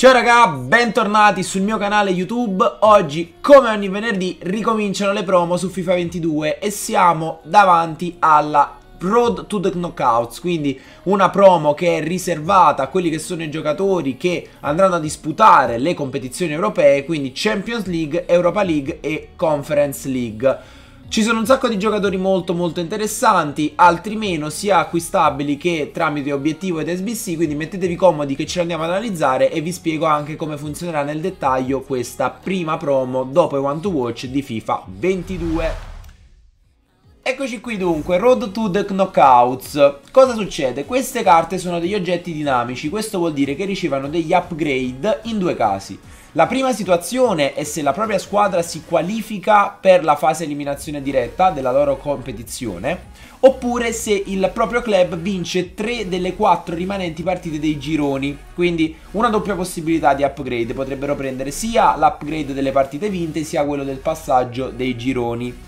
Ciao raga, bentornati sul mio canale YouTube. Oggi, come ogni venerdì, ricominciano le promo su FIFA 22 e siamo davanti alla Road to the Knockouts, quindi una promo che è riservata a quelli che sono i giocatori che andranno a disputare le competizioni europee, quindi Champions League, Europa League e Conference League. Ci sono un sacco di giocatori molto molto interessanti, altri meno sia acquistabili che tramite obiettivo ed SBC, quindi mettetevi comodi che ce li andiamo ad analizzare e vi spiego anche come funzionerà nel dettaglio questa prima promo dopo i One to Watch di FIFA 22. Eccoci qui dunque, Road to the Knockouts. Cosa succede? Queste carte sono degli oggetti dinamici, questo vuol dire che ricevono degli upgrade in due casi. La prima situazione è se la propria squadra si qualifica per la fase eliminazione diretta della loro competizione, oppure se il proprio club vince tre delle quattro rimanenti partite dei gironi, quindi una doppia possibilità di upgrade, potrebbero prendere sia l'upgrade delle partite vinte sia quello del passaggio dei gironi.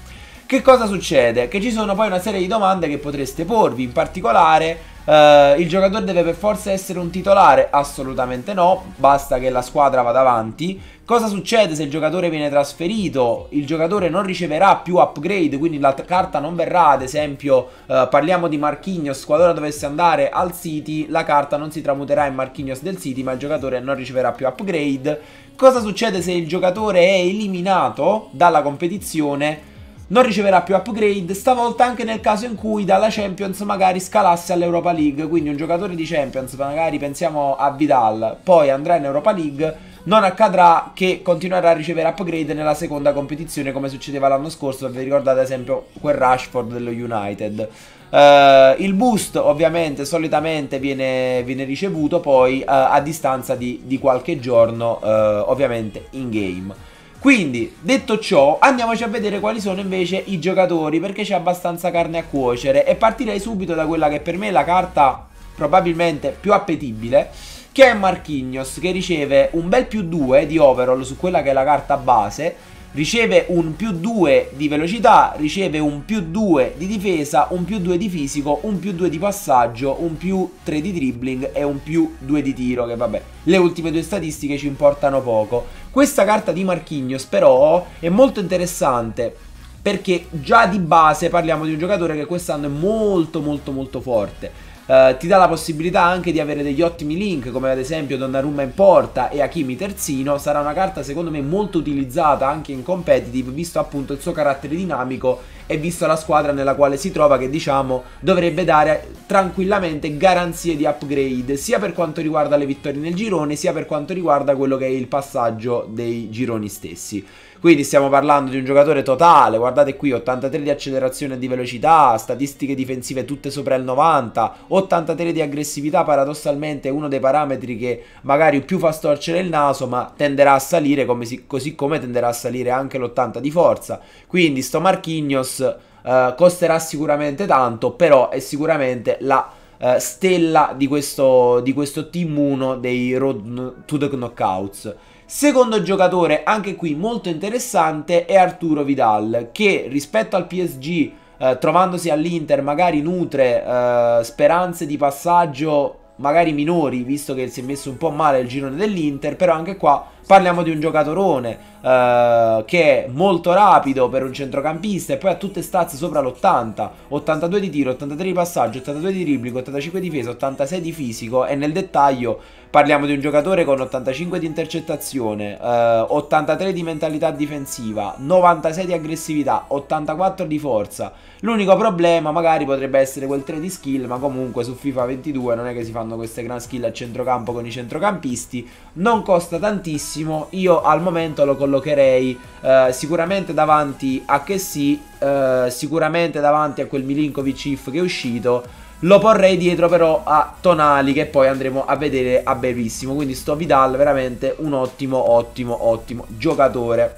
Che cosa succede? Che ci sono poi una serie di domande che potreste porvi, in particolare eh, il giocatore deve per forza essere un titolare? Assolutamente no, basta che la squadra vada avanti. Cosa succede se il giocatore viene trasferito? Il giocatore non riceverà più upgrade, quindi la carta non verrà, ad esempio eh, parliamo di Marquinhos, qualora dovesse andare al City, la carta non si tramuterà in Marquinhos del City, ma il giocatore non riceverà più upgrade. Cosa succede se il giocatore è eliminato dalla competizione? non riceverà più upgrade, stavolta anche nel caso in cui dalla Champions magari scalasse all'Europa League, quindi un giocatore di Champions, magari pensiamo a Vidal, poi andrà in Europa League, non accadrà che continuerà a ricevere upgrade nella seconda competizione come succedeva l'anno scorso, vi ricordate ad esempio quel Rashford dello United. Uh, il boost ovviamente solitamente viene, viene ricevuto poi uh, a distanza di, di qualche giorno uh, ovviamente in game. Quindi, detto ciò, andiamoci a vedere quali sono invece i giocatori, perché c'è abbastanza carne a cuocere. E partirei subito da quella che per me è la carta probabilmente più appetibile, che è Marquinhos, che riceve un bel più 2 di overall su quella che è la carta base, riceve un più 2 di velocità, riceve un più 2 di difesa, un più 2 di fisico, un più 2 di passaggio, un più 3 di dribbling e un più 2 di tiro, che vabbè, le ultime due statistiche ci importano poco. Questa carta di Marchignos però è molto interessante perché già di base parliamo di un giocatore che quest'anno è molto molto molto forte. Eh, ti dà la possibilità anche di avere degli ottimi link come ad esempio Donnarumma in porta e Hakimi terzino, sarà una carta secondo me molto utilizzata anche in competitive visto appunto il suo carattere dinamico e vista la squadra nella quale si trova che diciamo dovrebbe dare tranquillamente garanzie di upgrade sia per quanto riguarda le vittorie nel girone sia per quanto riguarda quello che è il passaggio dei gironi stessi. Quindi stiamo parlando di un giocatore totale, guardate qui, 83 di accelerazione e di velocità, statistiche difensive tutte sopra il 90, 83 di aggressività paradossalmente è uno dei parametri che magari più fa storcere il naso ma tenderà a salire come si, così come tenderà a salire anche l'80 di forza. Quindi sto Marchignos Fox eh, costerà sicuramente tanto, però è sicuramente la eh, stella di questo, di questo Team 1 dei Road to the Knockouts. Secondo giocatore, anche qui molto interessante, è Arturo Vidal, che rispetto al PSG, eh, trovandosi all'Inter, magari nutre eh, speranze di passaggio magari minori, visto che si è messo un po' male il girone dell'Inter, però anche qua Parliamo di un giocatorone eh, che è molto rapido per un centrocampista e poi ha tutte stats sopra l'80, 82 di tiro, 83 di passaggio, 82 di dribbling, 85 di difesa, 86 di fisico e nel dettaglio parliamo di un giocatore con 85 di intercettazione, eh, 83 di mentalità difensiva, 96 di aggressività, 84 di forza. L'unico problema magari potrebbe essere quel 3 di skill, ma comunque su FIFA 22 non è che si fanno queste gran skill a centrocampo con i centrocampisti, non costa tantissimo benissimo, io al momento lo collocherei eh, sicuramente davanti a Kessi, eh, sicuramente davanti a quel Milinkovic If che è uscito, lo porrei dietro però a Tonali che poi andremo a vedere a brevissimo, quindi sto Vidal veramente un ottimo, ottimo, ottimo giocatore.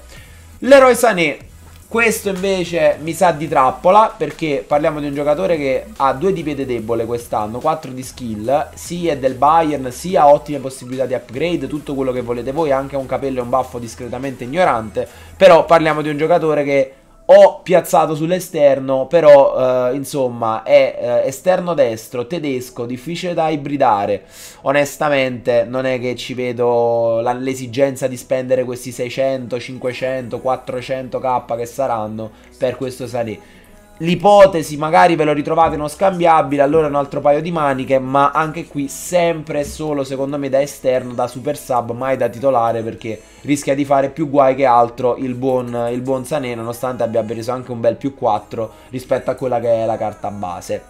L'eroe Sané questo invece mi sa di trappola perché parliamo di un giocatore che ha due di piede debole quest'anno, quattro di skill, sì è del Bayern, sì ha ottime possibilità di upgrade, tutto quello che volete voi, anche un capello e un baffo discretamente ignorante, però parliamo di un giocatore che ho piazzato sull'esterno, però eh, insomma è eh, esterno destro, tedesco, difficile da ibridare. Onestamente non è che ci vedo la, l'esigenza di spendere questi 600, 500, 400k che saranno per questo Salì. L'ipotesi magari ve lo ritrovate uno scambiabile, allora un altro paio di maniche, ma anche qui sempre e solo secondo me da esterno, da super sub, mai da titolare perché rischia di fare più guai che altro il buon, il buon Sané nonostante abbia preso anche un bel più 4 rispetto a quella che è la carta base.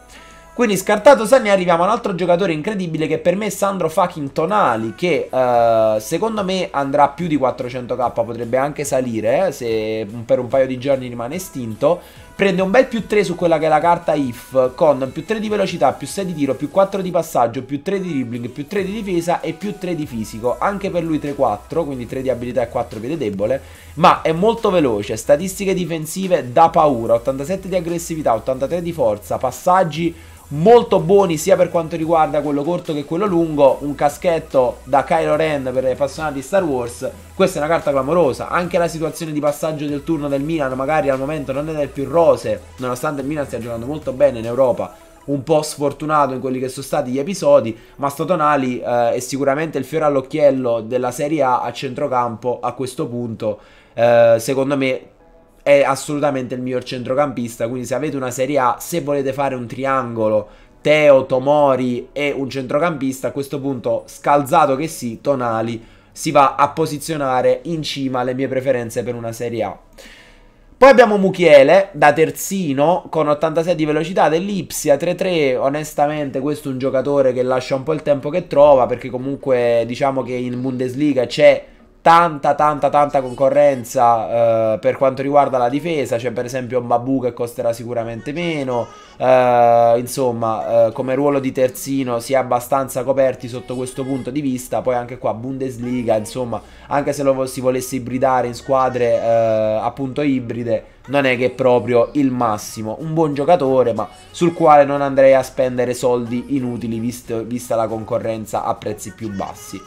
Quindi scartato Sani arriviamo a un altro giocatore incredibile che per me è Sandro fucking Tonali che uh, secondo me andrà più di 400k, potrebbe anche salire eh, se per un paio di giorni rimane estinto. Prende un bel più 3 su quella che è la carta IF con più 3 di velocità, più 6 di tiro, più 4 di passaggio, più 3 di dribbling, più 3 di difesa e più 3 di fisico. Anche per lui 3-4, quindi 3 di abilità e 4 piede debole, ma è molto veloce, statistiche difensive da paura, 87 di aggressività, 83 di forza, passaggi molto buoni sia per quanto riguarda quello corto che quello lungo, un caschetto da Kylo Ren per i appassionati di Star Wars, questa è una carta clamorosa, anche la situazione di passaggio del turno del Milan magari al momento non è del più rose, nonostante il Milan stia giocando molto bene in Europa, un po' sfortunato in quelli che sono stati gli episodi, ma Stotonali eh, è sicuramente il fiore all'occhiello della Serie A a centrocampo a questo punto. Eh, secondo me è assolutamente il miglior centrocampista, quindi se avete una Serie A, se volete fare un triangolo Teo, Tomori e un centrocampista, a questo punto scalzato che sì, Tonali si va a posizionare in cima alle mie preferenze per una Serie A. Poi abbiamo Muchiele da terzino con 86 di velocità dell'Ipsia 3-3. Onestamente, questo è un giocatore che lascia un po' il tempo che trova perché comunque diciamo che in Bundesliga c'è tanta tanta tanta concorrenza eh, per quanto riguarda la difesa c'è per esempio Mbabu che costerà sicuramente meno eh, insomma eh, come ruolo di terzino si è abbastanza coperti sotto questo punto di vista poi anche qua Bundesliga insomma anche se lo si volesse ibridare in squadre eh, appunto ibride non è che è proprio il massimo un buon giocatore ma sul quale non andrei a spendere soldi inutili visto, vista la concorrenza a prezzi più bassi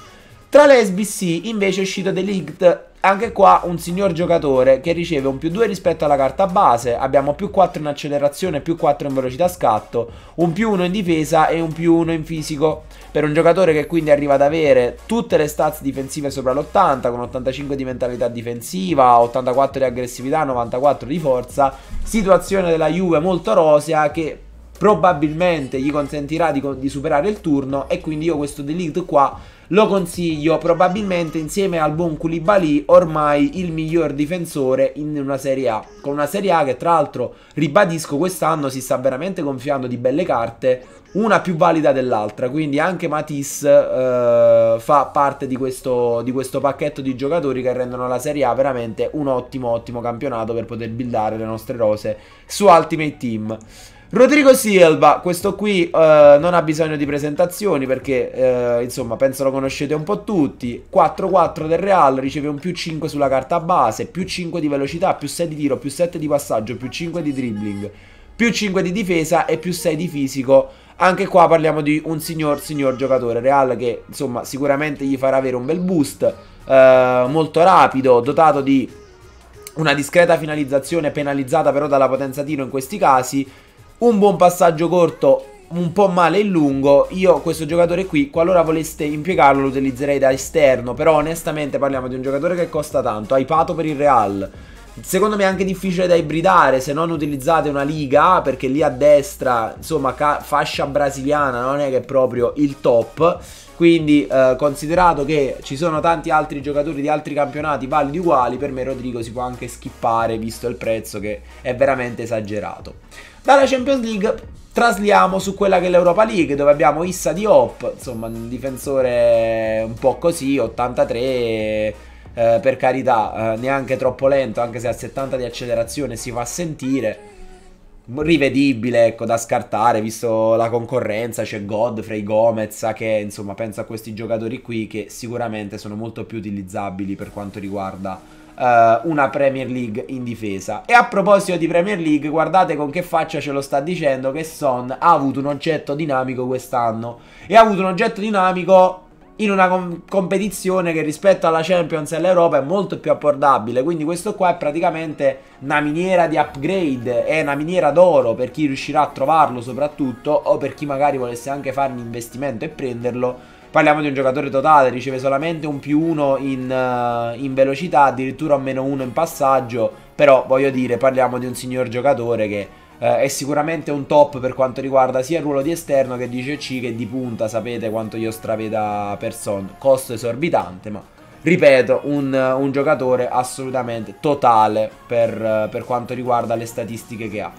tra le SBC invece è uscito The League anche qua un signor giocatore che riceve un più 2 rispetto alla carta base, abbiamo più 4 in accelerazione, più 4 in velocità scatto, un più 1 in difesa e un più 1 in fisico. Per un giocatore che quindi arriva ad avere tutte le stats difensive sopra l'80, con 85 di mentalità difensiva, 84 di aggressività, 94 di forza, situazione della Juve molto rosea che probabilmente gli consentirà di, di superare il turno e quindi io questo delete qua lo consiglio probabilmente insieme al buon Koulibaly, ormai il miglior difensore in una Serie A. Con una Serie A che tra l'altro, ribadisco, quest'anno si sta veramente gonfiando di belle carte, una più valida dell'altra. Quindi anche Matisse eh, fa parte di questo, di questo pacchetto di giocatori che rendono la Serie A veramente un ottimo, ottimo campionato per poter buildare le nostre rose su Ultimate Team. Rodrigo Silva, questo qui uh, non ha bisogno di presentazioni perché uh, insomma penso lo conoscete un po' tutti. 4-4 del Real, riceve un più 5 sulla carta base, più 5 di velocità, più 6 di tiro, più 7 di passaggio, più 5 di dribbling, più 5 di difesa e più 6 di fisico. Anche qua parliamo di un signor signor giocatore Real che insomma sicuramente gli farà avere un bel boost, uh, molto rapido, dotato di una discreta finalizzazione penalizzata però dalla potenza tiro in questi casi un buon passaggio corto un po' male in lungo io questo giocatore qui qualora voleste impiegarlo lo utilizzerei da esterno però onestamente parliamo di un giocatore che costa tanto hai pato per il Real Secondo me è anche difficile da ibridare se non utilizzate una Liga perché lì a destra, insomma, fascia brasiliana non è che è proprio il top. Quindi, eh, considerato che ci sono tanti altri giocatori di altri campionati validi uguali, per me Rodrigo si può anche skippare visto il prezzo che è veramente esagerato. Dalla Champions League trasliamo su quella che è l'Europa League, dove abbiamo Issa di Hop, insomma un difensore un po' così, 83... Eh, per carità, eh, neanche troppo lento, anche se a 70 di accelerazione si fa sentire. Rivedibile, ecco, da scartare, visto la concorrenza, c'è Godfrey, Gomez, che insomma penso a questi giocatori qui che sicuramente sono molto più utilizzabili per quanto riguarda uh, una Premier League in difesa. E a proposito di Premier League, guardate con che faccia ce lo sta dicendo che Son ha avuto un oggetto dinamico quest'anno. E ha avuto un oggetto dinamico in una com competizione che rispetto alla Champions e all'Europa è molto più abbordabile. Quindi questo qua è praticamente una miniera di upgrade, è una miniera d'oro per chi riuscirà a trovarlo soprattutto o per chi magari volesse anche fare un investimento e prenderlo. Parliamo di un giocatore totale, riceve solamente un più 1 in, uh, in velocità, addirittura un meno 1 in passaggio, però voglio dire parliamo di un signor giocatore che eh, è sicuramente un top per quanto riguarda sia il ruolo di esterno che di CC che di punta, sapete quanto io straveda Person, costo esorbitante, ma ripeto, un, un giocatore assolutamente totale per, per quanto riguarda le statistiche che ha.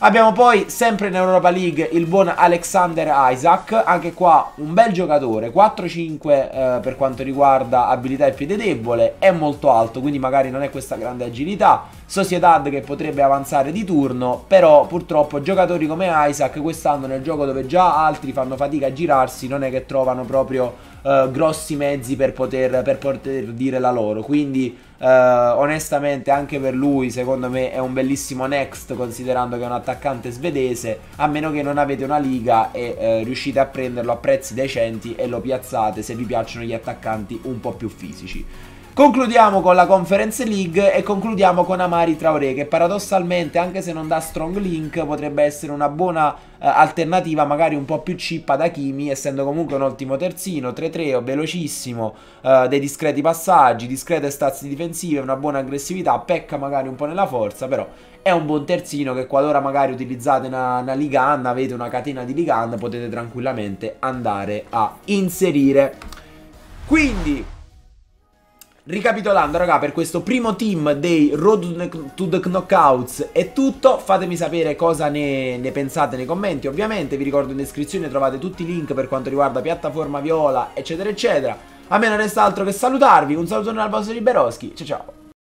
Abbiamo poi sempre in Europa League il buon Alexander Isaac, anche qua un bel giocatore, 4-5 eh, per quanto riguarda abilità e piede debole, è molto alto, quindi magari non è questa grande agilità, Sociedad che potrebbe avanzare di turno, però purtroppo giocatori come Isaac quest'anno nel gioco dove già altri fanno fatica a girarsi non è che trovano proprio eh, grossi mezzi per poter, per poter, dire la loro, quindi eh, onestamente anche per lui secondo me è un bellissimo next considerando che è un attaccante svedese, a meno che non avete una liga e eh, riuscite a prenderlo a prezzi decenti e lo piazzate se vi piacciono gli attaccanti un po' più fisici. Concludiamo con la Conference League e concludiamo con Amari Traoré che paradossalmente anche se non dà strong link potrebbe essere una buona eh, alternativa magari un po' più cippa da Kimi essendo comunque un ottimo terzino, 3-3, velocissimo, eh, dei discreti passaggi, discrete stazze difensive, una buona aggressività, pecca magari un po' nella forza però è un buon terzino che qualora magari utilizzate una, una ligand, avete una catena di ligand potete tranquillamente andare a inserire. Quindi Ricapitolando raga per questo primo team dei Road to the Knockouts è tutto, fatemi sapere cosa ne, ne, pensate nei commenti ovviamente, vi ricordo in descrizione trovate tutti i link per quanto riguarda piattaforma viola eccetera eccetera, a me non resta altro che salutarvi, un salutone dal vostro Liberoschi, ciao ciao!